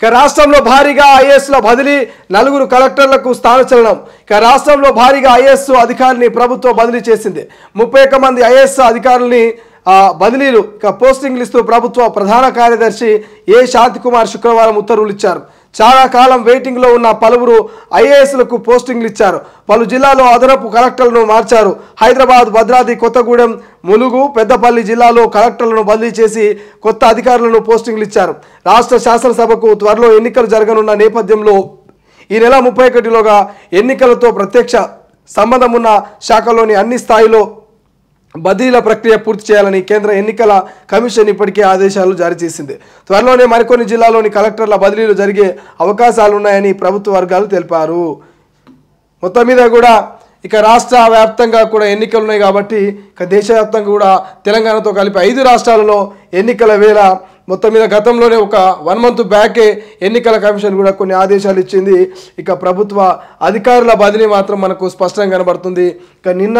ఇక రాష్ట్రంలో భారీగా ఐఏఎస్ల బదిలీ నలుగురు కలెక్టర్లకు స్థానచలనం ఇక రాష్ట్రంలో భారీగా ఐఏఎస్ అధికారిని ప్రభుత్వం బదిలీ చేసింది ముప్పై ఒక్క మంది ఐఏఎస్ అధికారుల్ని బదిలీలు ఇక పోస్టింగ్లు ఇస్తూ ప్రభుత్వ ప్రధాన కార్యదర్శి ఏ శాంతికుమార్ శుక్రవారం ఉత్తర్వులు ఇచ్చారు చాలా కాలం వెయిటింగ్లో ఉన్న పలువురు ఐఏఎస్లకు పోస్టింగ్లు ఇచ్చారు పలు జిల్లాలో అదనపు కలెక్టర్లను మార్చారు హైదరాబాద్ భద్రాద్రి కొత్తగూడెం ములుగు పెద్దపల్లి జిల్లాలో కలెక్టర్లను బదిలీ చేసి కొత్త అధికారులను పోస్టింగ్లు ఇచ్చారు రాష్ట్ర శాసనసభకు త్వరలో ఎన్నికలు జరగనున్న నేపథ్యంలో ఈ నెల ముప్పై ఒకటిలోగా ఎన్నికలతో ప్రత్యక్ష సంబంధం ఉన్న శాఖలోని అన్ని స్థాయిలో బదిలీల ప్రక్రియ పూర్తి చేయాలని కేంద్ర ఎన్నికల కమిషన్ ఇప్పటికే ఆదేశాలు జారీ చేసింది త్వరలోనే మరికొన్ని జిల్లాలోని కలెక్టర్ల బదిలీలు జరిగే అవకాశాలున్నాయని ప్రభుత్వ వర్గాలు తెలిపారు మొత్తం మీద కూడా ఇక రాష్ట్ర వ్యాప్తంగా కూడా ఎన్నికలు ఉన్నాయి కాబట్టి ఇక దేశవ్యాప్తంగా కూడా తెలంగాణతో కలిపి ఐదు రాష్ట్రాలలో ఎన్నికల వేళ మొత్తం మీద గతంలోనే ఒక వన్ మంత్ బ్యాకే ఎన్నికల కమిషన్ కూడా కొన్ని ఆదేశాలు ఇచ్చింది ఇక ప్రభుత్వ అధికారుల బదిలీ మాత్రం మనకు స్పష్టంగా కనబడుతుంది ఇక నిన్న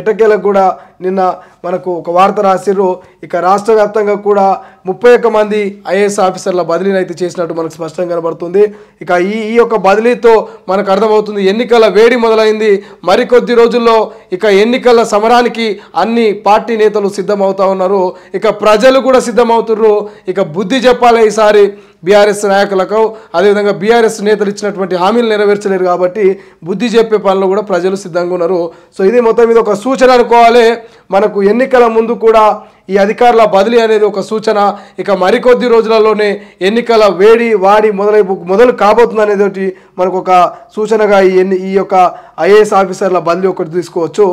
ఎటకేలకు కూడా నిన్న మనకు ఒక వార్త రాసిర్రు ఇక రాష్ట్ర వ్యాప్తంగా కూడా ముప్పై ఒక్క మంది ఐఏఎస్ ఆఫీసర్ల బదిలీని అయితే చేసినట్టు మనకు స్పష్టంగా కనబడుతుంది ఇక ఈ ఈ యొక్క బదిలీతో మనకు అర్థమవుతుంది ఎన్నికల వేడి మొదలైంది మరికొద్ది రోజుల్లో ఇక ఎన్నికల సమరానికి అన్ని పార్టీ నేతలు సిద్ధమవుతా ఉన్నారు ఇక ప్రజలు కూడా సిద్ధమవుతున్నారు ఇక బుద్ధి చెప్పాలి ఈసారి బీఆర్ఎస్ నాయకులకు అదేవిధంగా బీఆర్ఎస్ నేతలు ఇచ్చినటువంటి హామీలు నెరవేర్చలేరు కాబట్టి బుద్ధి చెప్పే పనులు కూడా ప్రజలు సిద్ధంగా ఉన్నారు సో ఇది మొత్తం మీద ఒక సూచన అనుకోవాలి మనకు ఎన్నికల ముందు కూడా ఈ అధికారుల బదిలీ అనేది ఒక సూచన ఇక మరికొద్ది రోజులలోనే ఎన్నికల వేడి వాడి మొదలై మొదలు కాబోతుంది అనేది మనకు ఒక సూచనగా ఈ ఎన్ని ఈ యొక్క ఐఏఎస్ ఆఫీసర్ల బదిలీ ఒకటి తీసుకోవచ్చు